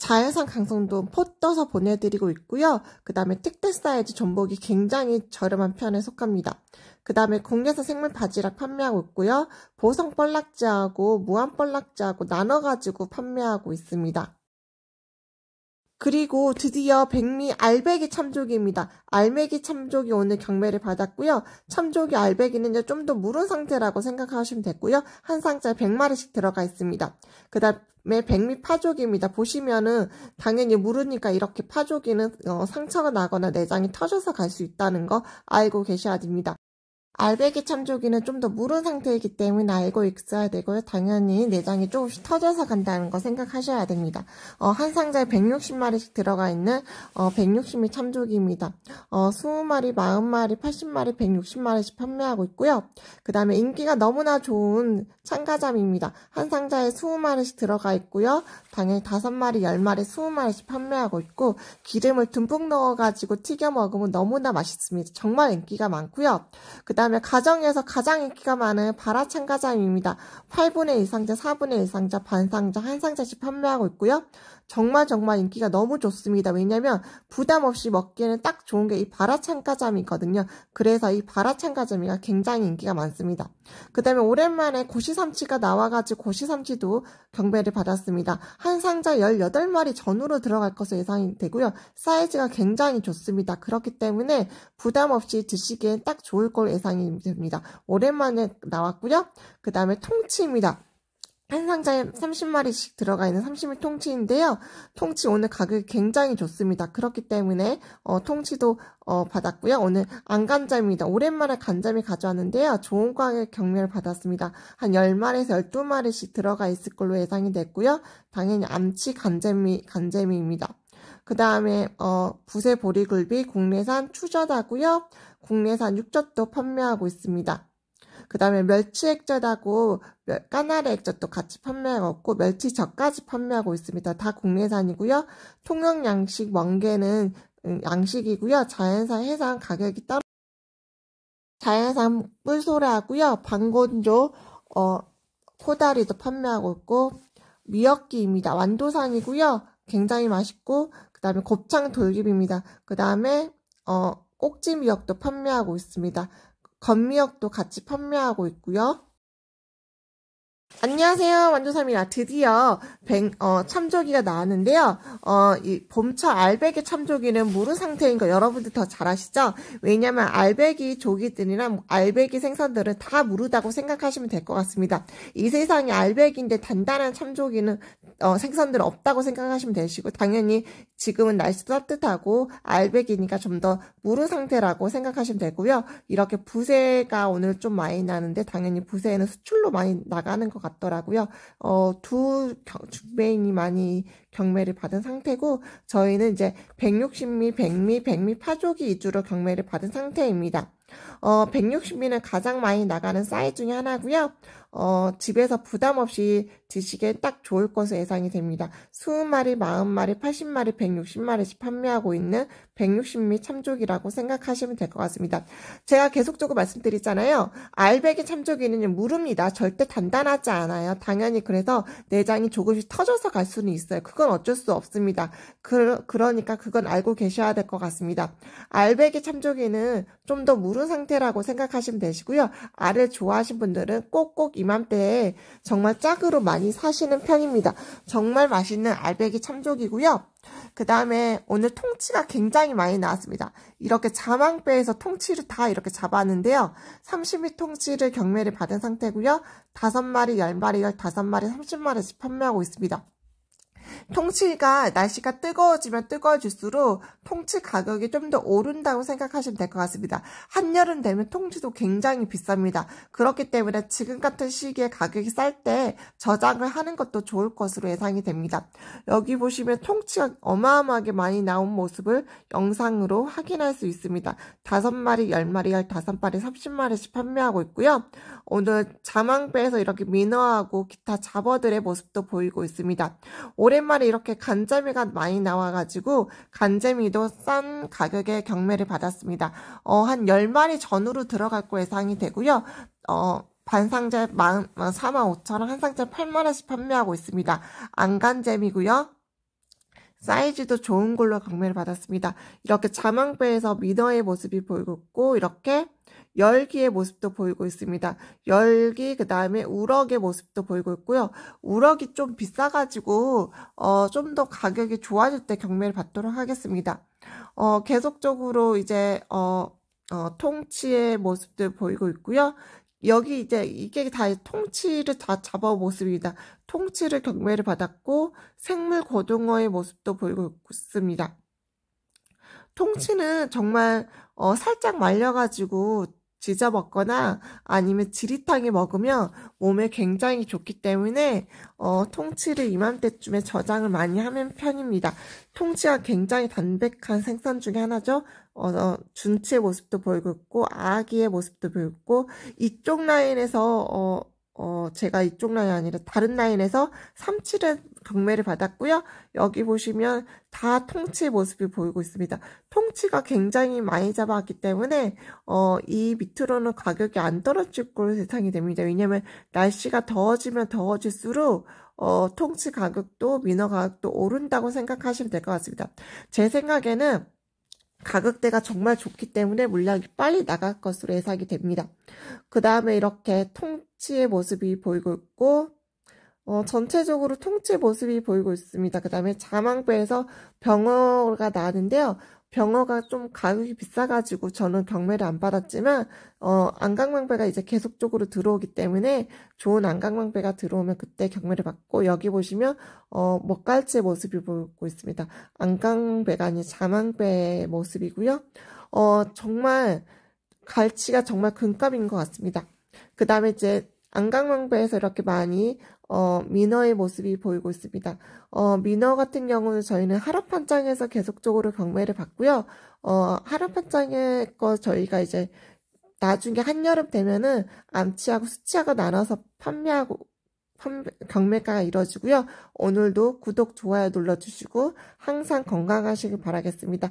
자외선 강성도 포 떠서 보내드리고 있고요. 그 다음에 특대 사이즈 전복이 굉장히 저렴한 편에 속합니다. 그 다음에 국내산 생물 바지락 판매하고 있고요. 보성 뻘락지하고 무한 뻘락지하고 나눠가지고 판매하고 있습니다. 그리고 드디어 백미 알배기 참조기입니다. 알배기 참조기 오늘 경매를 받았고요. 참조기 알배기는 좀 더 무른 상태라고 생각하시면 됐고요. 한 상자에 100마리씩 들어가 있습니다. 그 다음 매 백미 파조기입니다. 보시면은 당연히 무르니까 이렇게 파조기는 어, 상처가 나거나 내장이 터져서 갈 수 있다는 거 알고 계셔야 됩니다. 알배기 참조기는 좀 더 무른 상태이기 때문에 알고 있어야 되고요. 당연히 내장이 조금씩 터져서 간다는 거 생각하셔야 됩니다. 어, 한 상자에 160마리씩 들어가 있는 어, 160이 참조기입니다. 어, 20마리, 40마리, 80마리, 160마리씩 판매하고 있고요. 그 다음에 인기가 너무나 좋은 참가자입니다. 한 상자에 20마리씩 들어가 있고요. 당연히 5마리, 10마리, 20마리씩 판매하고 있고 기름을 듬뿍 넣어가지고 튀겨 먹으면 너무나 맛있습니다. 정말 인기가 많고요. 그다음 다음에 가정에서 가장 인기가 많은 발화 참가자입니다. 8분의 1상자, 4분의 1상자, 반상자, 한상자씩 판매하고 있고요. 정말 정말 인기가 너무 좋습니다. 왜냐면 부담 없이 먹기에는 딱 좋은 게 이 바라창가자미거든요. 그래서 이 바라창가자미가 굉장히 인기가 많습니다. 그 다음에 오랜만에 고시삼치가 나와가지고 고시삼치도 경배를 받았습니다. 한 상자 18마리 전후로 들어갈 것으로 예상이 되고요. 사이즈가 굉장히 좋습니다. 그렇기 때문에 부담 없이 드시기엔 딱 좋을 걸 예상이 됩니다. 오랜만에 나왔고요. 그 다음에 통치입니다. 한 상자에 30마리씩 들어가 있는 30일 통치인데요. 통치 오늘 가격이 굉장히 좋습니다. 그렇기 때문에 어, 통치도 어, 받았고요. 오늘 안간잠입니다. 오랜만에 간잠이 가져왔는데요. 좋은 가격 경매를 받았습니다. 한 10마리에서 12마리씩 들어가 있을 걸로 예상이 됐고요. 당연히 암치 간재미, 간재입니다그 다음에 어, 부세 보리굴비 국내산 추젓하고요. 국내산 육젓도 판매하고 있습니다. 그 다음에 멸치 액젓하고 까나리 액젓도 같이 판매하고 있고 멸치젓까지 판매하고 있습니다. 다 국내산이고요. 통영 양식 멍게는 음, 양식이고요. 자연산 해산 가격이 따로 자연산 뿔소라하고요. 방건조 어, 코다리도 판매하고 있고 미역기입니다. 완도산이고요. 굉장히 맛있고 그 다음에 곱창 돌깁입니다. 그 다음에 어, 꼭지 미역도 판매하고 있습니다. 건미역도 같이 판매하고 있고요. 안녕하세요. 완조삼이라 드디어 뱅, 어, 참조기가 나왔는데요. 어, 이 봄철 알배기 참조기는 무른 상태인 거 여러분들 더 잘 아시죠? 왜냐면 알배기 조기들이랑 알배기 생선들은 다 무르다고 생각하시면 될 것 같습니다. 이 세상에 알배기인데 단단한 참조기는 어, 생선들 없다고 생각하시면 되시고 당연히 지금은 날씨도 따뜻하고 알배기니까 좀 더 무른 상태라고 생각하시면 되고요. 이렇게 부세가 오늘 좀 많이 나는데 당연히 부세는 수출로 많이 나가는 것것 같더라고요. 어, 두 중매인이 많이 경매를 받은 상태고 저희는 이제 160미, 100미, 100미 파조기 위주로 경매를 받은 상태입니다. 어, 160mm는 가장 많이 나가는 사이즈 중에 하나고요. 어, 집에서 부담 없이 드시기에 딱 좋을 것으로 예상이 됩니다. 20마리, 40마리, 80마리, 160마리씩 판매하고 있는 160mm 참조기라고 생각하시면 될 것 같습니다. 제가 계속적으로 말씀드리잖아요. 알배기 참조기는 무릅니다. 절대 단단하지 않아요. 당연히 그래서 내장이 조금씩 터져서 갈 수는 있어요. 그건 어쩔 수 없습니다. 그, 그러니까 그건 알고 계셔야 될 것 같습니다. 알배기 참조기는 좀 더 무릅 마른 상태라고 생각하시면 되시고요. 알을 좋아하신 분들은 꼭꼭 이맘때에 정말 짝으로 많이 사시는 편입니다. 정말 맛있는 알배기 참조기고요. 그 다음에 오늘 통치가 굉장히 많이 나왔습니다. 이렇게 자망배에서 통치를 다 이렇게 잡았는데요. 30위 통치를 경매를 받은 상태고요. 5마리, 10마리, 15마리, 30마리씩 판매하고 있습니다. 통치가 날씨가 뜨거워지면 뜨거워질수록 통치 가격이 좀 더 오른다고 생각하시면 될 것 같습니다. 한여름 되면 통치도 굉장히 비쌉니다. 그렇기 때문에 지금 같은 시기에 가격이 쌀 때 저장을 하는 것도 좋을 것으로 예상이 됩니다. 여기 보시면 통치가 어마어마하게 많이 나온 모습을 영상으로 확인할 수 있습니다. 5마리, 10마리, 15마리, 30마리씩 판매하고 있고요. 오늘 자망배에서 이렇게 민어하고 기타 잡어들의 모습도 보이고 있습니다. 오랜만에 연말에 이렇게 간재미가 많이 나와가지고 간재미도 싼 가격에 경매를 받았습니다. 어, 한 10마리 전후로 들어갈 거 예상이 되고요. 어, 반상자 4 5 0 0 0원 한상자 8만원씩 판매하고 있습니다. 안간재미고요. 사이즈도 좋은 걸로 경매를 받았습니다. 이렇게 자망배에서 미너의 모습이 보이고 있고 이렇게 열기의 모습도 보이고 있습니다. 열기 그 다음에 우럭의 모습도 보이고 있고요. 우럭이 좀 비싸가지고 어, 좀 더 가격이 좋아질 때 경매를 받도록 하겠습니다. 어, 계속적으로 이제 어, 어 통치의 모습들 보이고 있고요. 여기 이제 이게 다 통치를 다 잡아온 모습입니다 통치를 경매를 받았고 생물 고등어의 모습도 보이고 있습니다. 통치는 정말 어, 살짝 말려가지고 지져 먹거나 아니면 지리탕에 먹으면 몸에 굉장히 좋기 때문에 어, 통치를 이맘때쯤에 저장을 많이 하는 편입니다. 통치가 굉장히 담백한 생선 중에 하나죠. 어, 어 준치의 모습도 보이고 있고 아기의 모습도 보이고 이쪽 라인에서 어, 어, 제가 이쪽 라인 아니라 다른 라인에서 3 7은 경매를 받았고요. 여기 보시면 다 통치 모습이 보이고 있습니다. 통치가 굉장히 많이 잡아왔기 때문에 어, 이 밑으로는 가격이 안 떨어질 걸로 예상이 됩니다. 왜냐하면 날씨가 더워지면 더워질수록 어, 통치 가격도 민어 가격도 오른다고 생각하시면 될 것 같습니다. 제 생각에는 가격대가 정말 좋기 때문에 물량이 빨리 나갈 것으로 예상이 됩니다. 그 다음에 이렇게 통, 치의 모습이 보이고 있고 어, 전체적으로 통치 모습이 보이고 있습니다. 그 다음에 자망배에서 병어가 나는데요. 병어가 좀 가격이 비싸가지고 저는 경매를 안 받았지만 어, 안강망배가 이제 계속적으로 들어오기 때문에 좋은 안강망배가 들어오면 그때 경매를 받고 여기 보시면 어, 먹갈치 의 모습이 보이고 있습니다. 안강배가 아닌 자망배의 모습이고요. 어, 정말 갈치가 정말 금값인 것 같습니다. 그 다음에 이제 안강망부에서 이렇게 많이 어, 민어의 모습이 보이고 있습니다. 어, 민어 같은 경우는 저희는 하락판장에서 계속적으로 경매를 받고요. 어, 하락판장의 거 저희가 이제 나중에 한여름 되면은 암치하고 수치하고 나눠서 판매하고 판매, 경매가가 이뤄지고요. 오늘도 구독, 좋아요 눌러주시고 항상 건강하시길 바라겠습니다.